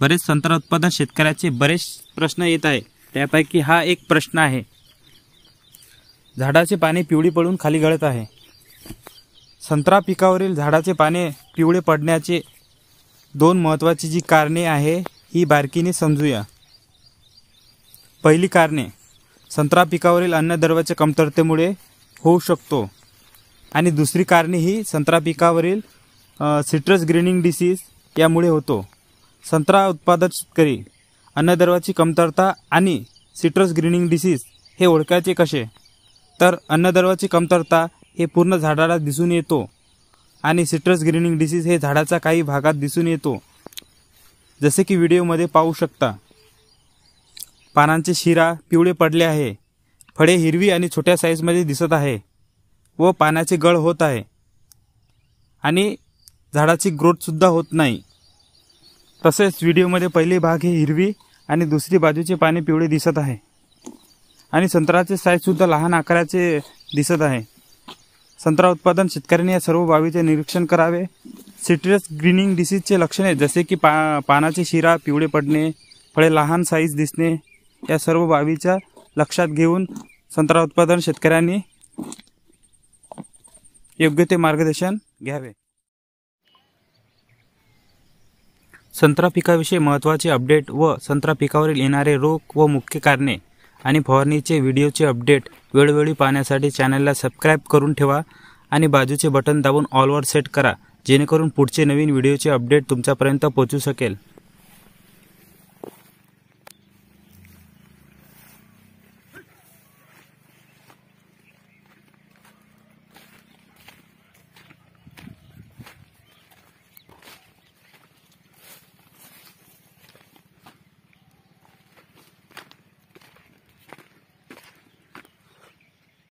बरेच संत्रा उत्पादन शेतकऱ्याचे बरेच प्रश्न येत आहे त्यापैकी हा एक प्रश्न आहे झाडाचे पाने पिवळी पडून खाली गळत आहे संत्रा पिकावरील झाडाचे पाने पिवळे पडण्याचे दोन महत्त्वाची जी कारणे आहे ही बारकीने समजूया पहिली कारणे संत्रा पिकावरील अन्नद्रव्याच्या कमतरतेमुळे होऊ शकतो आणि दुसरी कारणे ही संत्रा पिकावरील सिट्रस ग्रीनिंग डिसीज यामुळे होतो संत्रा उत्पादक शेतकरी अन्नद्रवाची कमतरता आणि सिट्रस ग्रीनिंग डिसीज हे ओळखायचे कसे तर अन्नद्रवाची कमतरता हे पूर्ण झाडाला दिसून येतो आणि सिट्रस ग्रीनिंग डिसीज हे झाडाचा काही भागात दिसून येतो जसे की व्हिडिओमध्ये पाहू शकता पानांचे शिरा पिवळे पडले आहे फळे हिरवी आणि छोट्या साईजमध्ये दिसत आहे व पाण्याचे गळ होत आहे आणि झाडाची ग्रोथसुद्धा होत नाही तसेच व्हिडिओमध्ये पहिली भाग हे हिरवी आणि दुसरी बाजूचे पाने पिवळे दिसत आहे आणि संत्राचे साईजसुद्धा लहान आकाराचे दिसत आहे संत्रा उत्पादन शेतकऱ्यांनी या सर्व बाबीचे निरीक्षण करावे सिट्रस ग्रीनिंग डिसीजचे लक्षणे जसे की पा पानाचे शिरा पिवळे पडणे फळे लहान साईज दिसणे या सर्व बाबीच्या लक्षात घेऊन संत्रा उत्पादन शेतकऱ्यांनी योग्य ते मार्गदर्शन घ्यावे संत्रा पिकाविषयी महत्त्वाचे अपडेट व संत्रा पिकावरील येणारे रोग व मुख्य कारणे आणि फवारणीचे व्हिडिओचे अपडेट वेळोवेळी पाहण्यासाठी चॅनलला सबस्क्राईब करून ठेवा आणि बाजूचे बटन दाबून ऑलवर सेट करा जेणेकरून पुढचे नवीन व्हिडिओचे अपडेट तुमच्यापर्यंत पोहोचू शकेल